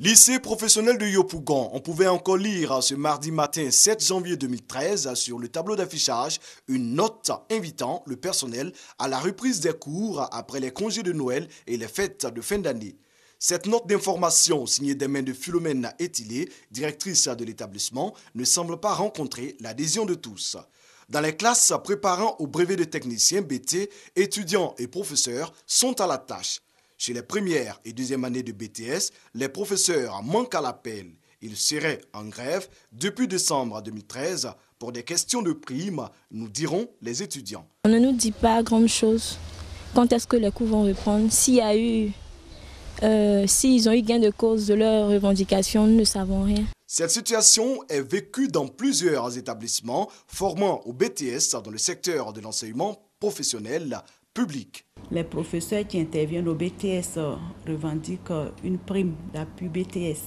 Lycée professionnel de Yopougon, on pouvait encore lire ce mardi matin 7 janvier 2013 sur le tableau d'affichage une note invitant le personnel à la reprise des cours après les congés de Noël et les fêtes de fin d'année. Cette note d'information signée des mains de Philomène Etilé, directrice de l'établissement, ne semble pas rencontrer l'adhésion de tous. Dans les classes préparant au brevet de technicien BT, étudiants et professeurs sont à la tâche. Chez les premières et deuxième années de BTS, les professeurs manquent à l'appel. Ils seraient en grève depuis décembre 2013 pour des questions de primes, nous diront les étudiants. On ne nous dit pas grand-chose. Quand est-ce que les cours vont reprendre euh, s'ils ont eu gain de cause de leurs revendications, nous ne savons rien. Cette situation est vécue dans plusieurs établissements formant au BTS dans le secteur de l'enseignement professionnel public. Les professeurs qui interviennent au BTS euh, revendiquent euh, une prime d'appui BTS.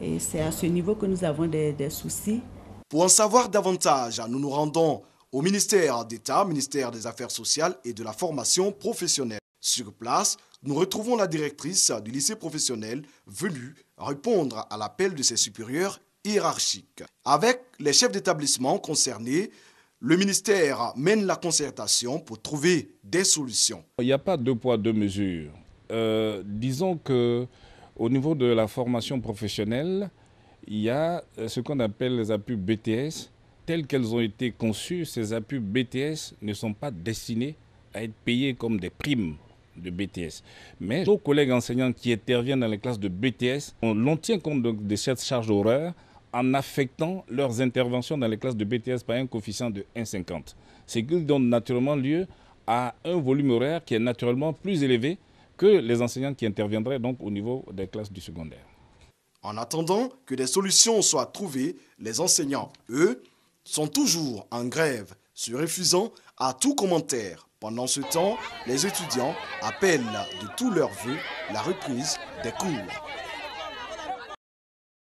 Et c'est à ce niveau que nous avons des, des soucis. Pour en savoir davantage, nous nous rendons au ministère d'État, ministère des Affaires sociales et de la formation professionnelle. Sur place, nous retrouvons la directrice du lycée professionnel venue répondre à l'appel de ses supérieurs hiérarchiques. Avec les chefs d'établissement concernés, le ministère mène la concertation pour trouver des solutions. Il n'y a pas deux poids, deux mesures. Euh, disons que au niveau de la formation professionnelle, il y a euh, ce qu'on appelle les appuis BTS. Telles qu'elles ont été conçues, ces appuis BTS ne sont pas destinés à être payés comme des primes de BTS. Mais nos collègues enseignants qui interviennent dans les classes de BTS, on tient compte de, cette charge horaire en affectant leurs interventions dans les classes de BTS par un coefficient de 1,50. Ce qui donne naturellement lieu à un volume horaire qui est naturellement plus élevé que les enseignants qui interviendraient donc au niveau des classes du secondaire. En attendant que des solutions soient trouvées, les enseignants, eux, sont toujours en grève, se refusant à tout commentaire. Pendant ce temps, les étudiants appellent de tous leurs vœux la reprise des cours.